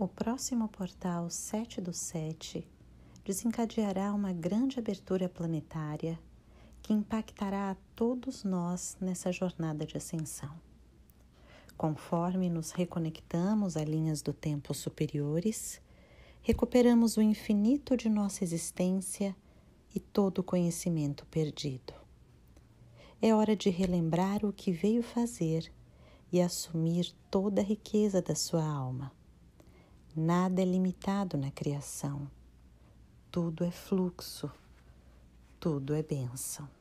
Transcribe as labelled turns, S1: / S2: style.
S1: O próximo portal 7 do 7 desencadeará uma grande abertura planetária que impactará a todos nós nessa jornada de ascensão. Conforme nos reconectamos a linhas do tempo superiores, recuperamos o infinito de nossa existência e todo o conhecimento perdido. É hora de relembrar o que veio fazer e assumir toda a riqueza da sua alma Nada é limitado na criação. Tudo é fluxo. Tudo é bênção.